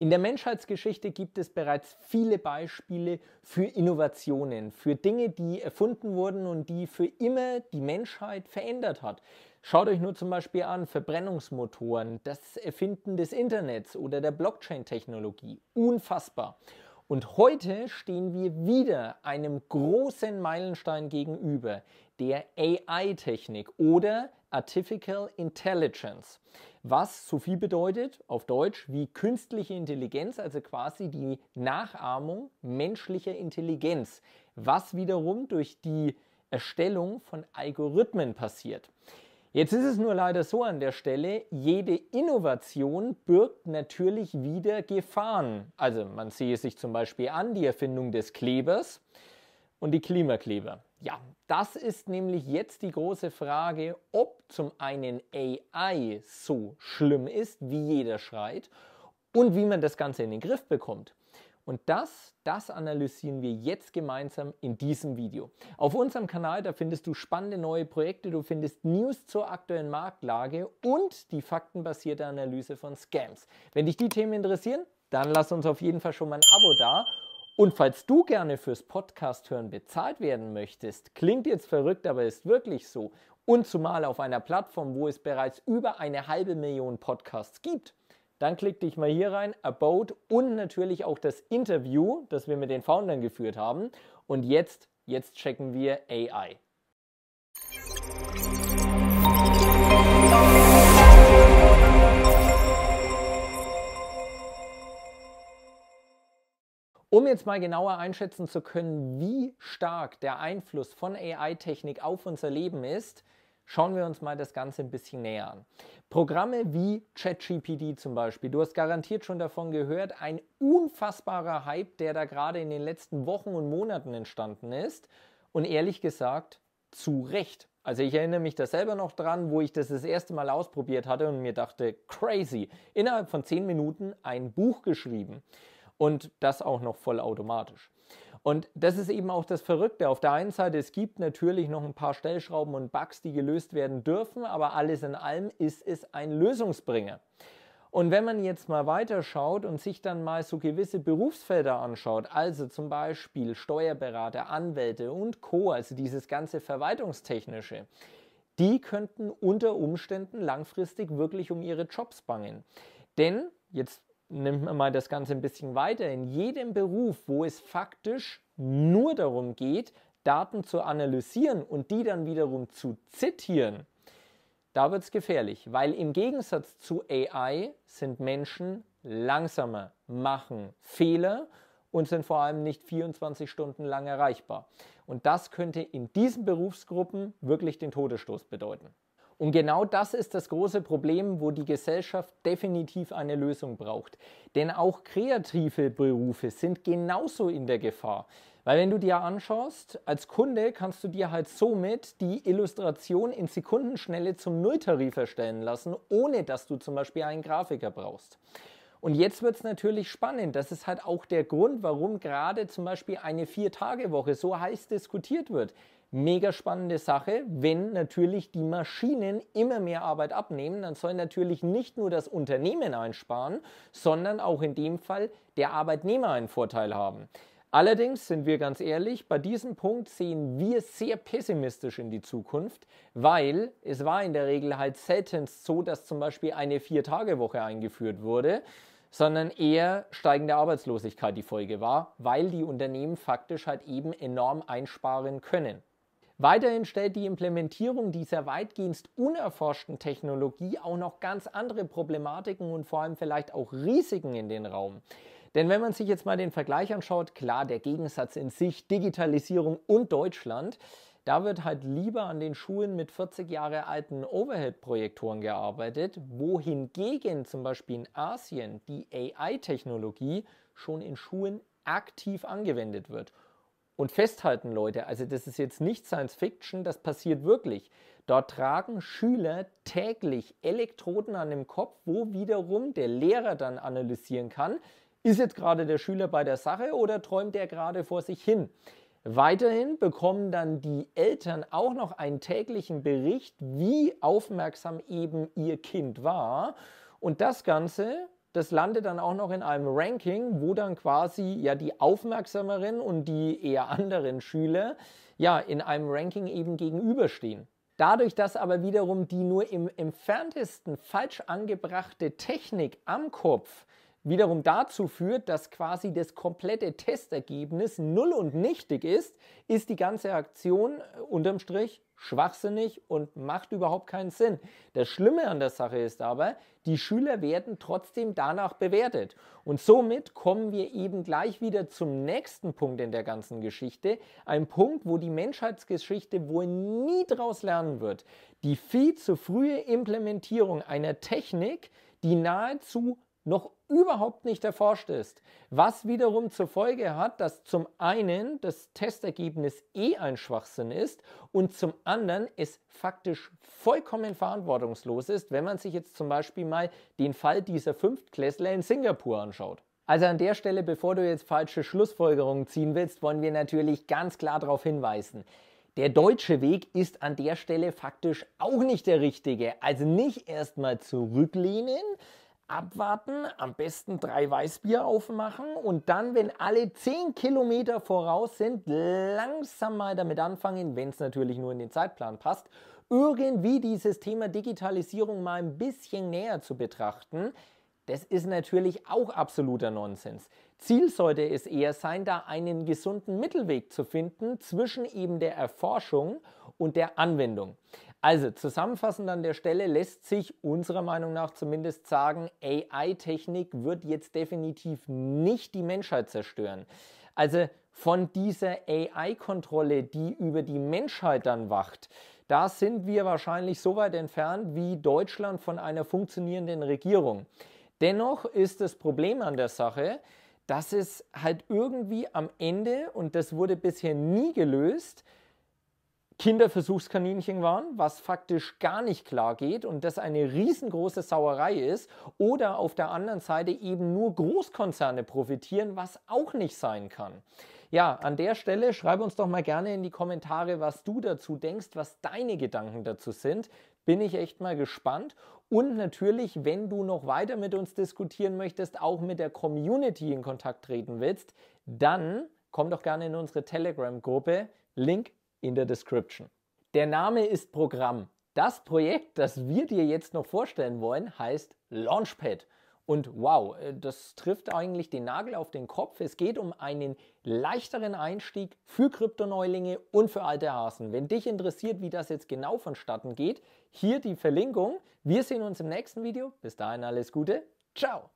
In der Menschheitsgeschichte gibt es bereits viele Beispiele für Innovationen, für Dinge, die erfunden wurden und die für immer die Menschheit verändert hat. Schaut euch nur zum Beispiel an Verbrennungsmotoren, das Erfinden des Internets oder der Blockchain-Technologie. Unfassbar. Und heute stehen wir wieder einem großen Meilenstein gegenüber, der AI-Technik oder Artificial Intelligence, was so viel bedeutet auf Deutsch wie künstliche Intelligenz, also quasi die Nachahmung menschlicher Intelligenz, was wiederum durch die Erstellung von Algorithmen passiert. Jetzt ist es nur leider so an der Stelle, jede Innovation birgt natürlich wieder Gefahren. Also man sehe sich zum Beispiel an die Erfindung des Klebers und die Klimakleber. Ja, das ist nämlich jetzt die große Frage, ob zum einen AI so schlimm ist, wie jeder schreit, und wie man das Ganze in den Griff bekommt. Und das, das analysieren wir jetzt gemeinsam in diesem Video. Auf unserem Kanal, da findest du spannende neue Projekte, du findest News zur aktuellen Marktlage und die faktenbasierte Analyse von Scams. Wenn dich die Themen interessieren, dann lass uns auf jeden Fall schon mal ein Abo da. Und falls du gerne fürs Podcast hören bezahlt werden möchtest, klingt jetzt verrückt, aber ist wirklich so. Und zumal auf einer Plattform, wo es bereits über eine halbe Million Podcasts gibt, dann klick dich mal hier rein, About und natürlich auch das Interview, das wir mit den Foundern geführt haben. Und jetzt, jetzt checken wir AI. Um jetzt mal genauer einschätzen zu können, wie stark der Einfluss von AI-Technik auf unser Leben ist, Schauen wir uns mal das Ganze ein bisschen näher an. Programme wie ChatGPD zum Beispiel, du hast garantiert schon davon gehört, ein unfassbarer Hype, der da gerade in den letzten Wochen und Monaten entstanden ist. Und ehrlich gesagt, zu Recht. Also ich erinnere mich da selber noch dran, wo ich das das erste Mal ausprobiert hatte und mir dachte, crazy, innerhalb von zehn Minuten ein Buch geschrieben. Und das auch noch vollautomatisch. Und das ist eben auch das Verrückte. Auf der einen Seite, es gibt natürlich noch ein paar Stellschrauben und Bugs, die gelöst werden dürfen, aber alles in allem ist es ein Lösungsbringer. Und wenn man jetzt mal weiterschaut und sich dann mal so gewisse Berufsfelder anschaut, also zum Beispiel Steuerberater, Anwälte und Co., also dieses ganze Verwaltungstechnische, die könnten unter Umständen langfristig wirklich um ihre Jobs bangen. Denn, jetzt nimmt man mal das Ganze ein bisschen weiter. In jedem Beruf, wo es faktisch nur darum geht, Daten zu analysieren und die dann wiederum zu zitieren, da wird es gefährlich, weil im Gegensatz zu AI sind Menschen langsamer, machen Fehler und sind vor allem nicht 24 Stunden lang erreichbar. Und das könnte in diesen Berufsgruppen wirklich den Todesstoß bedeuten. Und genau das ist das große Problem, wo die Gesellschaft definitiv eine Lösung braucht. Denn auch kreative Berufe sind genauso in der Gefahr. Weil wenn du dir anschaust, als Kunde kannst du dir halt somit die Illustration in Sekundenschnelle zum Nulltarif erstellen lassen, ohne dass du zum Beispiel einen Grafiker brauchst. Und jetzt wird es natürlich spannend. Das ist halt auch der Grund, warum gerade zum Beispiel eine Vier-Tage-Woche so heiß diskutiert wird. Mega spannende Sache, wenn natürlich die Maschinen immer mehr Arbeit abnehmen, dann soll natürlich nicht nur das Unternehmen einsparen, sondern auch in dem Fall der Arbeitnehmer einen Vorteil haben. Allerdings sind wir ganz ehrlich, bei diesem Punkt sehen wir sehr pessimistisch in die Zukunft, weil es war in der Regel halt seltenst so, dass zum Beispiel eine Viertagewoche eingeführt wurde, sondern eher steigende Arbeitslosigkeit die Folge war, weil die Unternehmen faktisch halt eben enorm einsparen können. Weiterhin stellt die Implementierung dieser weitgehend unerforschten Technologie auch noch ganz andere Problematiken und vor allem vielleicht auch Risiken in den Raum. Denn wenn man sich jetzt mal den Vergleich anschaut, klar, der Gegensatz in sich, Digitalisierung und Deutschland, da wird halt lieber an den Schulen mit 40 Jahre alten Overhead-Projektoren gearbeitet, wohingegen zum Beispiel in Asien die AI-Technologie schon in Schulen aktiv angewendet wird und festhalten, Leute, also das ist jetzt nicht Science Fiction, das passiert wirklich. Dort tragen Schüler täglich Elektroden an dem Kopf, wo wiederum der Lehrer dann analysieren kann, ist jetzt gerade der Schüler bei der Sache oder träumt er gerade vor sich hin? Weiterhin bekommen dann die Eltern auch noch einen täglichen Bericht, wie aufmerksam eben ihr Kind war. Und das Ganze das landet dann auch noch in einem Ranking, wo dann quasi ja die aufmerksameren und die eher anderen Schüler ja in einem Ranking eben gegenüberstehen. Dadurch, dass aber wiederum die nur im entferntesten falsch angebrachte Technik am Kopf wiederum dazu führt, dass quasi das komplette Testergebnis null und nichtig ist, ist die ganze Aktion äh, unterm Strich schwachsinnig und macht überhaupt keinen Sinn. Das Schlimme an der Sache ist aber, die Schüler werden trotzdem danach bewertet. Und somit kommen wir eben gleich wieder zum nächsten Punkt in der ganzen Geschichte. Ein Punkt, wo die Menschheitsgeschichte wohl nie draus lernen wird. Die viel zu frühe Implementierung einer Technik, die nahezu noch überhaupt nicht erforscht ist. Was wiederum zur Folge hat, dass zum einen das Testergebnis eh ein Schwachsinn ist und zum anderen es faktisch vollkommen verantwortungslos ist, wenn man sich jetzt zum Beispiel mal den Fall dieser Fünftklässler in Singapur anschaut. Also an der Stelle, bevor du jetzt falsche Schlussfolgerungen ziehen willst, wollen wir natürlich ganz klar darauf hinweisen. Der deutsche Weg ist an der Stelle faktisch auch nicht der richtige. Also nicht erstmal zurücklehnen, abwarten, am besten drei Weißbier aufmachen und dann, wenn alle 10 Kilometer voraus sind, langsam mal damit anfangen, wenn es natürlich nur in den Zeitplan passt, irgendwie dieses Thema Digitalisierung mal ein bisschen näher zu betrachten. Das ist natürlich auch absoluter Nonsens. Ziel sollte es eher sein, da einen gesunden Mittelweg zu finden zwischen eben der Erforschung und der Anwendung. Also zusammenfassend an der Stelle lässt sich unserer Meinung nach zumindest sagen, AI-Technik wird jetzt definitiv nicht die Menschheit zerstören. Also von dieser AI-Kontrolle, die über die Menschheit dann wacht, da sind wir wahrscheinlich so weit entfernt wie Deutschland von einer funktionierenden Regierung. Dennoch ist das Problem an der Sache, dass es halt irgendwie am Ende, und das wurde bisher nie gelöst, Kinderversuchskaninchen waren, was faktisch gar nicht klar geht und das eine riesengroße Sauerei ist, oder auf der anderen Seite eben nur Großkonzerne profitieren, was auch nicht sein kann. Ja, an der Stelle schreib uns doch mal gerne in die Kommentare, was du dazu denkst, was deine Gedanken dazu sind. Bin ich echt mal gespannt. Und natürlich, wenn du noch weiter mit uns diskutieren möchtest, auch mit der Community in Kontakt treten willst, dann komm doch gerne in unsere Telegram-Gruppe. Link in der Description. Der Name ist Programm. Das Projekt, das wir dir jetzt noch vorstellen wollen, heißt Launchpad. Und wow, äh, das trifft eigentlich den Nagel auf den Kopf. Es geht um einen leichteren Einstieg für Kryptoneulinge und für alte Hasen. Wenn dich interessiert, wie das jetzt genau vonstatten geht, hier die Verlinkung. Wir sehen uns im nächsten Video. Bis dahin alles Gute. Ciao.